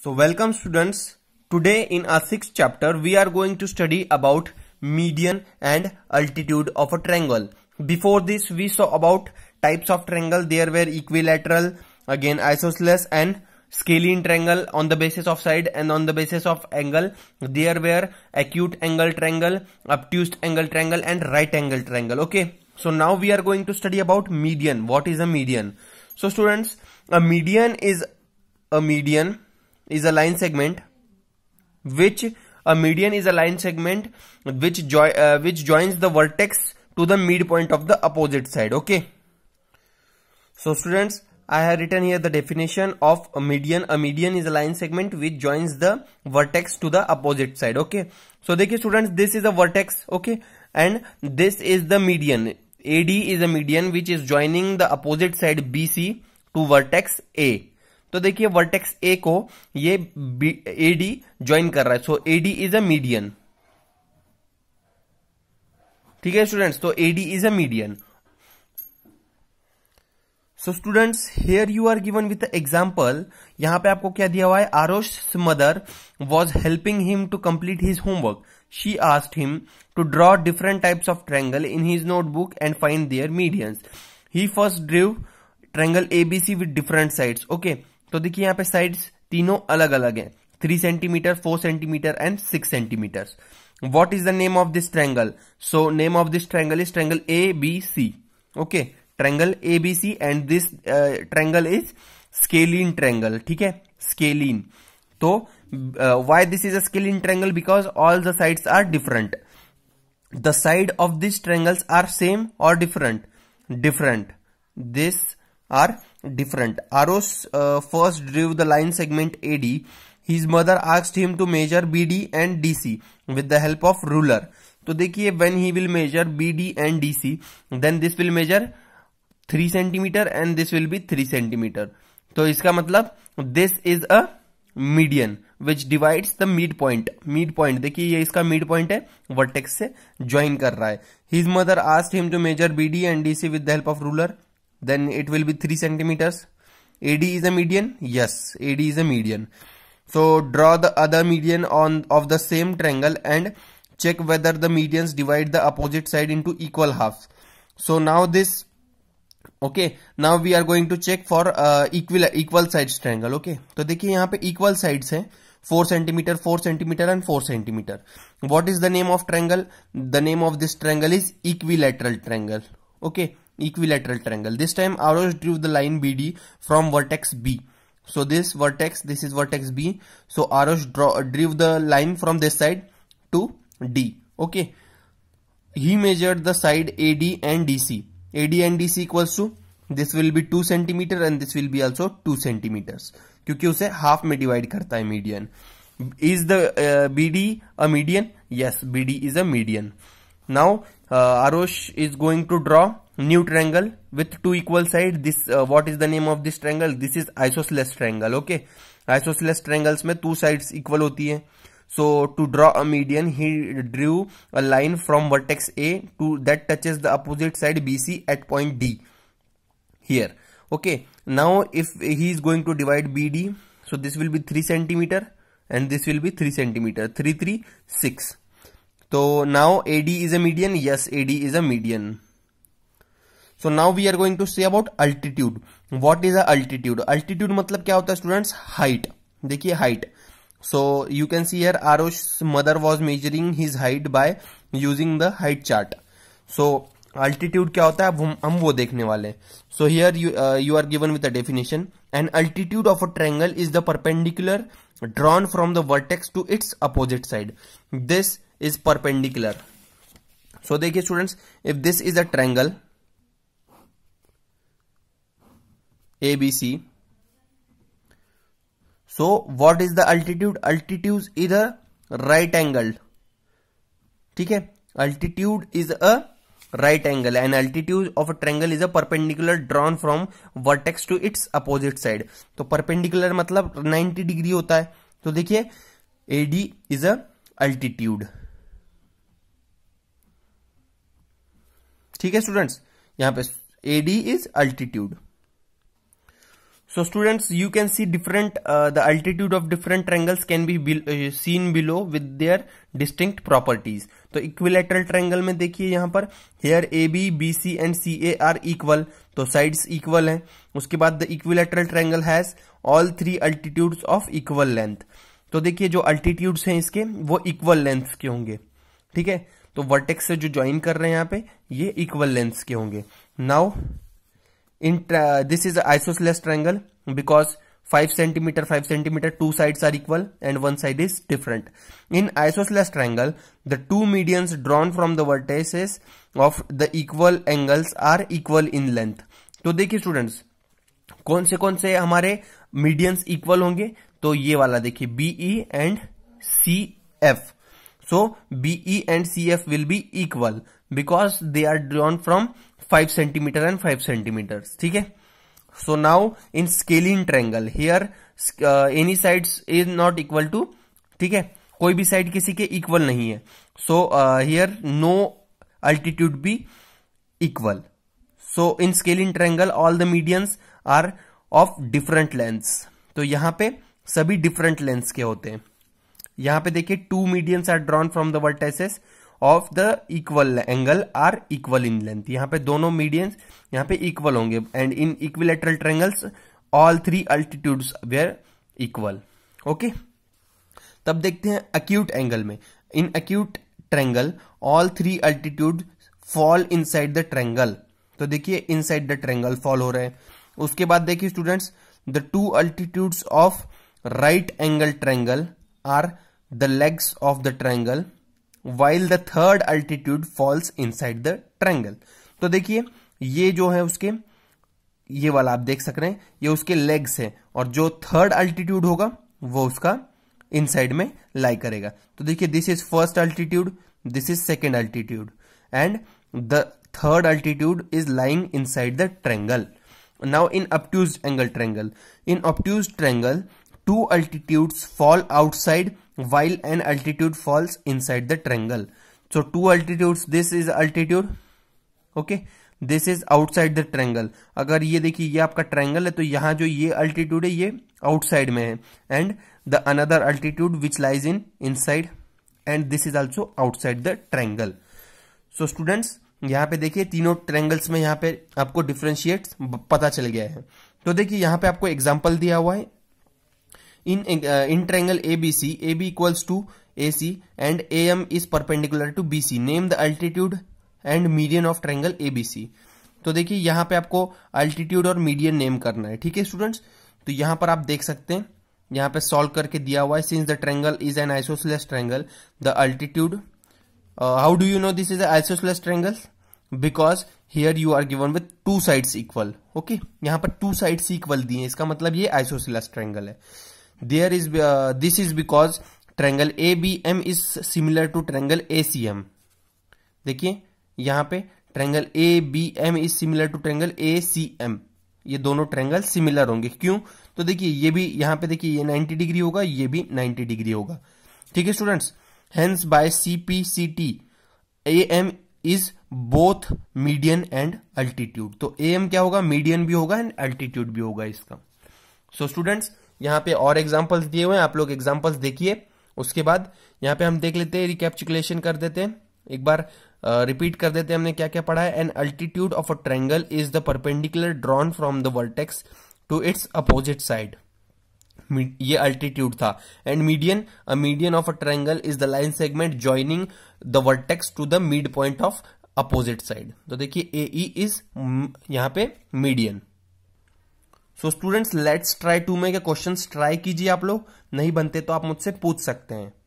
So welcome students. Today in our sixth chapter we are going to study about median and altitude of a triangle. Before this we saw about types of triangle. There were equilateral, again isosceles and scalene triangle on the basis of side and on the basis of angle. There were acute angle triangle, obtuse angle triangle and right angle triangle. Okay. So now we are going to study about median. What is a median? So students, a median is a median is a line segment which a median is a line segment which join uh, which joins the vertex to the midpoint of the opposite side okay so students I have written here the definition of a median. A median is a line segment which joins the vertex to the opposite side. Okay. So देखिए students this is a vertex. Okay. And this is the median. AD is a median which is joining the opposite side BC to vertex A. तो देखिए vertex ए को ये AD join कर रहा है so AD is a median ठीक है students तो AD is a median so students here you are given with example यहां पे आपको क्या दिया हुआ है Arosh mother was helping him to complete his homework she asked him to draw different types of triangle in his notebook and find their medians he first drew triangle ABC with different sides okay तो देखिए यहाँ पे sides तीनों अलग अलग हैं three centimetre four centimetre and six centimetre what is the name of this triangle so name of this triangle is triangle A B C okay triangle A B C and this triangle is scalene triangle ठीक है scalene तो why this is a scalene triangle because all the sides are different the side of this triangles are same और different different this are different. Aros uh, first drew the line segment AD. His mother asked him to measure BD and DC with the help of ruler. तो dekhiye when he will measure BD and DC, then this will measure 3 cm and this will be 3 cm to इसका मतलब this is a median which divides the mid point mid point देखिए ये इसका mid point है vertex से join कर रहा है his mother asked him to measure B D and D C with the help of then it will be 3 centimeters AD is a median yes AD is a median so draw the other median on of the same triangle and check whether the medians divide the opposite side into equal halves so now this okay now we are going to check for uh, equal equal sides triangle okay So see here, पे equal sides हैं 4 centimeter 4 centimeter and 4 centimeter what is the name of triangle the name of this triangle is equilateral triangle okay equilateral triangle. This time Arosh drew the line BD from vertex B. So this vertex, this is vertex B. So Arosh draw, drew the line from this side to D. Okay. He measured the side AD and DC. AD and DC equals to this will be 2 centimeter and this will be also 2 centimeters. क्योंकि उसे half में divide करता है Is the the uh, BD a median? Yes, BD is a median. Now median now Arosh is going new triangle with two equal side this uh, what is the name of this triangle this is isosceles triangle okay isosceles triangles में two sides equal होती है so to draw a median he drew a line from vertex A to that touches the opposite side BC at point D here okay now if he is going to divide BD so this will be 3 centimeter and this will be 3 centimeter 3 3 6 so now AD is a median yes AD is a median So now we are going to say about altitude. What is the altitude? Altitude मतलब क्या होता है students? Height. देखिए height. So you can see here Arush's mother was measuring his height by using the height chart. So altitude क्या होता है? अब हम So here uh, you are given with a definition. An altitude of a triangle is the perpendicular drawn from the vertex to its opposite side. This is perpendicular. So देखिए students, if this is a triangle A B C so what is the altitude altitude is a right angle ठीक है altitude is a right angle and altitude of a triangle is a perpendicular drawn from vertex to its opposite side तो perpendicular मतलब 90 degree होता है तो देखिए A D is a altitude ठीक है स्टूडेंट्स यहां पे A D is altitude so students you can see different uh, the altitude of different triangles can be, be uh, seen below with their distinct properties तो equilateral triangle में देखिए यहां पर here A B B C and C A are equal तो sides equal हैं उसके बाद the equilateral triangle has all three altitudes of equal length तो देखिए जो अल्टीट्यूड्स हैं इसके वो इक्वल लेंथ के होंगे ठीक है तो वर्टेक्स से जो ज्वाइन कर रहे हैं यहाँ पे ये इक्वल लेंथ के होंगे now in this is isosceles triangle because five centimetre five centimetre two sides are equal and one side is different in isosceles triangle the two medians drawn from the vertices of the equal angles are equal in length तो देखिए students कौन से कौन से हमारे medians equal होंगे तो ये वाला देखिए B E and C F So BE and CF will be equal because they are drawn from 5 cm and 5 cm ठीक है So now in scalene triangle here uh, any sides is not equal to ठीक है कोई भी side किसी के equal नहीं है so here no altitude be equal so in scalene triangle all the medians are of different length तो यहां पे सभी डिफरेंट लेंथ के होते हैं यहां पे देखिए two medians are drawn from the vertices of the equal angle are equal in length यहां पे दोनों मीडियंस यहां पे इक्वल होंगे and in equilateral triangles all three altitudes were equal okay तब देखते हैं अक्यूट एंगल में in acute triangle all three altitude fall inside the triangle तो देखिए inside the triangle fall हो रहे हैं उसके बाद देखिए students the to altitudes of right angle triangle are the legs of the triangle while the third altitude falls inside the triangle तो देखिए ये जो है उसके ये वाला आप देख सक रहे हैं ये उसके लेग्स है और जो थर्ड अल्टीट्यूड होगा वो उसका इनसाइड में लाई करेगा तो देखिए this is first altitude this is second altitude and the third altitude is lying inside the triangle now in obtuse angle triangle in obtuse triangle two altitudes fall outside an altitude falls inside the triangle so two altitude this is altitude okay this is outside the triangle अगर ये देखिए ये आपका triangle है तो यहां जो ये अल्टीट्यूड है ये आउटसाइड में है and the another altitude which lies in inside and this is also outside the triangle so students यहां पे देखिए तीनों ट्रेंगल्स में यहां पे आपको डिफ्रेंशिएट पता चल गया है तो देखिए यहां पे आपको एग्जाम्पल दिया हुआ है in A A B C B equals to A C and A M is perpendicular to B C name the altitude and median of triangle A B C तो देखिए यहां पे आपको अल्टीट्यूड और मीडियन नेम करना है ठीक है स्टूडेंट्स तो यहां पर आप देख सकते हैं यहां पे सॉल्व करके दिया हुआ है since the triangle is an isosceles triangle the altitude how do you know this is isosceles triangle because here you are given with two sides equal okay यहां पर टू साइड्स इक्वल दिए इसका मतलब ये आइसोसलेस ट्रैंगल है there is this is because triangle A B M is similar to triangle A C M देखिए यहां पे triangle A B M is similar to triangle A C M ये दोनों ट्रेंगल सिमिलर होंगे क्यों तो देखिए ये भी यहां पे देखिए ये 90 डिग्री होगा ये भी 90 डिग्री होगा ठीक है students hence by C P C T A M is both median and altitude तो ए एम क्या होगा मीडियन भी होगा एंड अल्टीट्यूड भी होगा इसका सो so, स्टूडेंट्स यहाँ पे और एग्जाम्पल्स दिए हुए हैं आप लोग एग्जाम्पल्स देखिए उसके बाद यहाँ पे हम देख लेते हैं रिकैप्चुलेशन कर देते हैं एक बार रिपीट uh, कर देते हैं हमने क्या क्या पढ़ा है an altitude of a triangle is the perpendicular drawn from the vertex to its opposite side ये अल्टीट्यूड था and median a median of a triangle is the line segment joining the vertex to the mid point of opposite side तो देखिए A E is यहां पे median so students let's try to में question try कीजिए आप लोग नहीं बनते तो आप मुझसे पूछ सकते हैं